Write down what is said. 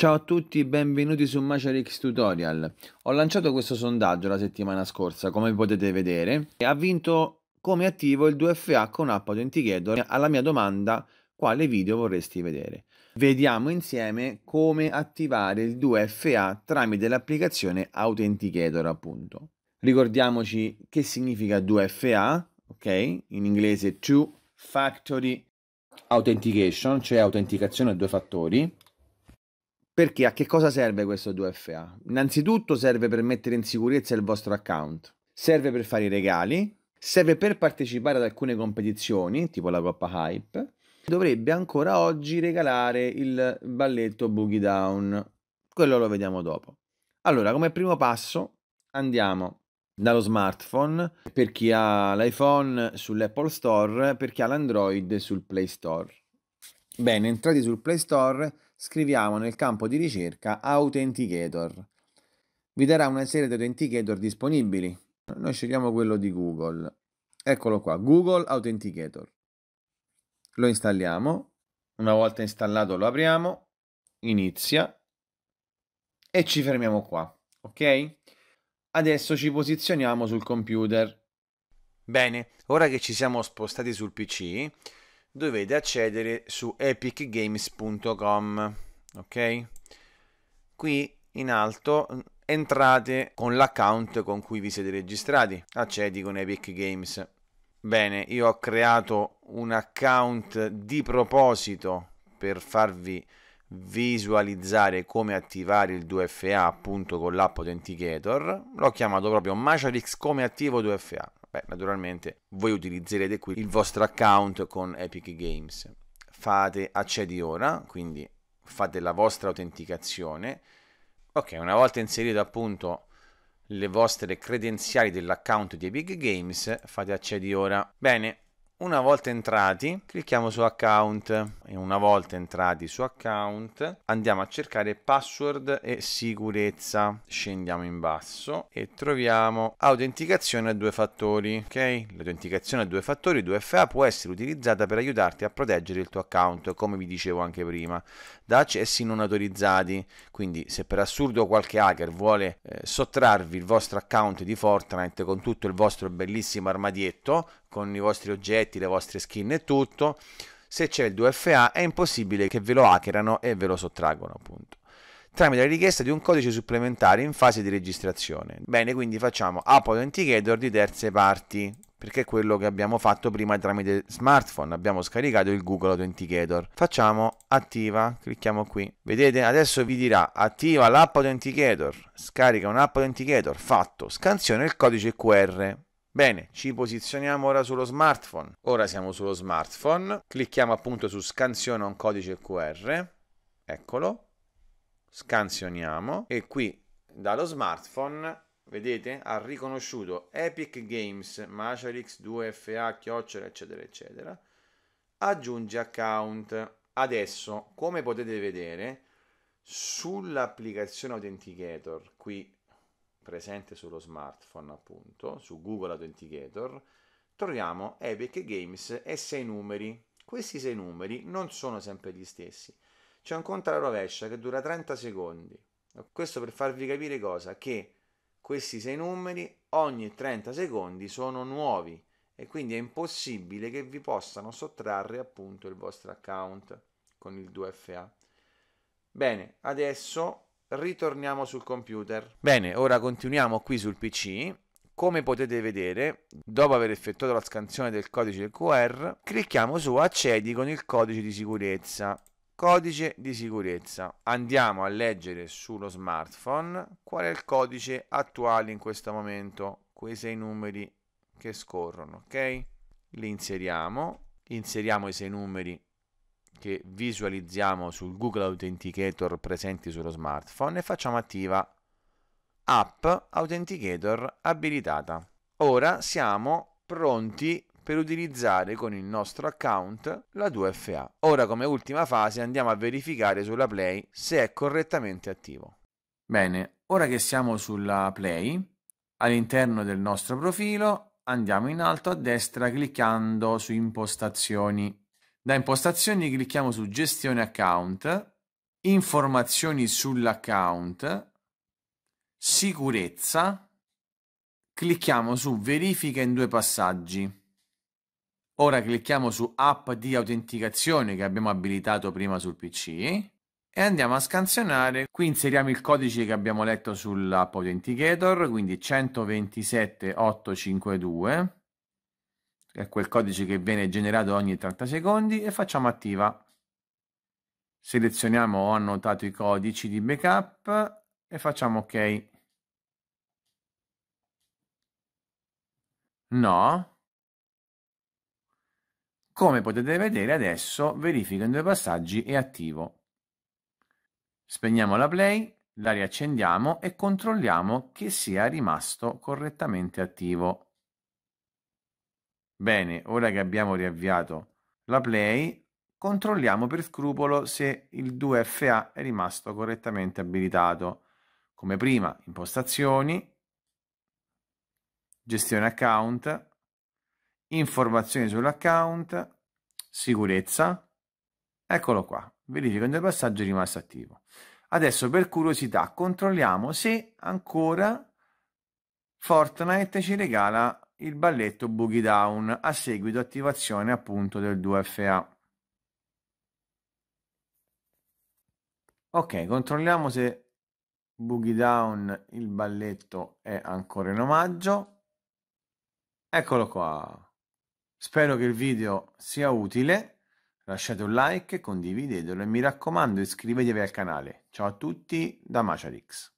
Ciao a tutti, benvenuti su Macerix Tutorial. Ho lanciato questo sondaggio la settimana scorsa, come potete vedere, e ha vinto come attivo il 2FA con app Authenticator alla mia domanda quale video vorresti vedere. Vediamo insieme come attivare il 2FA tramite l'applicazione Authenticator, appunto. Ricordiamoci che significa 2FA, ok? In inglese 2 Factory Authentication, cioè autenticazione a due fattori perché a che cosa serve questo 2FA? Innanzitutto serve per mettere in sicurezza il vostro account, serve per fare i regali, serve per partecipare ad alcune competizioni, tipo la Coppa Hype. Dovrebbe ancora oggi regalare il balletto Boogie Down, quello lo vediamo dopo. Allora, come primo passo andiamo dallo smartphone per chi ha l'iPhone sull'Apple Store, per chi ha l'Android sul Play Store. Bene, entrati sul Play Store scriviamo nel campo di ricerca Authenticator. Vi darà una serie di authenticator disponibili. Noi scegliamo quello di Google. Eccolo qua, Google Authenticator. Lo installiamo. Una volta installato lo apriamo. Inizia. E ci fermiamo qua. Ok? Adesso ci posizioniamo sul computer. Bene, ora che ci siamo spostati sul PC, dovete accedere su epicgames.com ok qui in alto entrate con l'account con cui vi siete registrati accedi con Epic Games bene io ho creato un account di proposito per farvi visualizzare come attivare il 2FA appunto con l'app Authenticator l'ho chiamato proprio Macerix come attivo 2FA beh, naturalmente voi utilizzerete qui il vostro account con Epic Games. Fate accedi ora, quindi fate la vostra autenticazione. Ok, una volta inserito appunto le vostre credenziali dell'account di Epic Games, fate accedi ora. Bene, una volta entrati, clicchiamo su account e una volta entrati su account andiamo a cercare password e sicurezza. Scendiamo in basso e troviamo autenticazione a due fattori, ok? L'autenticazione a due fattori 2FA può essere utilizzata per aiutarti a proteggere il tuo account, come vi dicevo anche prima, da accessi non autorizzati. Quindi se per assurdo qualche hacker vuole eh, sottrarvi il vostro account di Fortnite con tutto il vostro bellissimo armadietto, con i vostri oggetti, le vostre skin e tutto. Se c'è il 2FA è impossibile che ve lo hackerano e ve lo sottraggono appunto tramite la richiesta di un codice supplementare in fase di registrazione. Bene, quindi facciamo Apple Authenticator di terze parti, perché è quello che abbiamo fatto prima tramite smartphone, abbiamo scaricato il Google Authenticator. Facciamo attiva, clicchiamo qui. Vedete, adesso vi dirà attiva l'app Authenticator, scarica un'app Authenticator, fatto, scansione il codice QR. Bene, ci posizioniamo ora sullo smartphone. Ora siamo sullo smartphone, clicchiamo appunto su scansiona un codice QR, eccolo, scansioniamo e qui dallo smartphone vedete ha riconosciuto Epic Games, Macerix 2FA, chiocciola eccetera eccetera aggiungi account adesso come potete vedere sull'applicazione Authenticator qui presente sullo smartphone appunto, su Google Authenticator, troviamo Epic Games e sei numeri. Questi sei numeri non sono sempre gli stessi. C'è un conto alla rovescia che dura 30 secondi. Questo per farvi capire cosa? Che questi sei numeri ogni 30 secondi sono nuovi e quindi è impossibile che vi possano sottrarre appunto il vostro account con il 2FA. Bene, adesso ritorniamo sul computer. Bene, ora continuiamo qui sul PC. Come potete vedere, dopo aver effettuato la scansione del codice del QR, clicchiamo su Accedi con il codice di sicurezza. Codice di sicurezza. Andiamo a leggere sullo smartphone qual è il codice attuale in questo momento, quei sei numeri che scorrono, ok? Li inseriamo, inseriamo i sei numeri che visualizziamo sul Google Authenticator presenti sullo smartphone e facciamo attiva App Authenticator abilitata. Ora siamo pronti per utilizzare con il nostro account la 2FA. Ora come ultima fase andiamo a verificare sulla Play se è correttamente attivo. Bene, ora che siamo sulla Play, all'interno del nostro profilo andiamo in alto a destra cliccando su impostazioni da impostazioni clicchiamo su gestione account, informazioni sull'account, sicurezza, clicchiamo su verifica in due passaggi. Ora clicchiamo su app di autenticazione che abbiamo abilitato prima sul PC e andiamo a scansionare. Qui inseriamo il codice che abbiamo letto sull'app Authenticator, quindi 127852 è quel codice che viene generato ogni 30 secondi, e facciamo attiva. Selezioniamo ho annotato i codici di backup e facciamo ok. No. Come potete vedere adesso verifico in due passaggi è attivo. Spegniamo la play, la riaccendiamo e controlliamo che sia rimasto correttamente attivo. Bene, ora che abbiamo riavviato la play, controlliamo per scrupolo se il 2FA è rimasto correttamente abilitato. Come prima, impostazioni, gestione account, informazioni sull'account, sicurezza. Eccolo qua, verifica il passaggio è rimasto attivo. Adesso per curiosità controlliamo se ancora Fortnite ci regala il balletto Boogie Down a seguito attivazione appunto del 2FA. Ok, controlliamo se Boogie Down il balletto è ancora in omaggio. Eccolo qua. Spero che il video sia utile. Lasciate un like, condividetelo e mi raccomando iscrivetevi al canale. Ciao a tutti da Maciarix.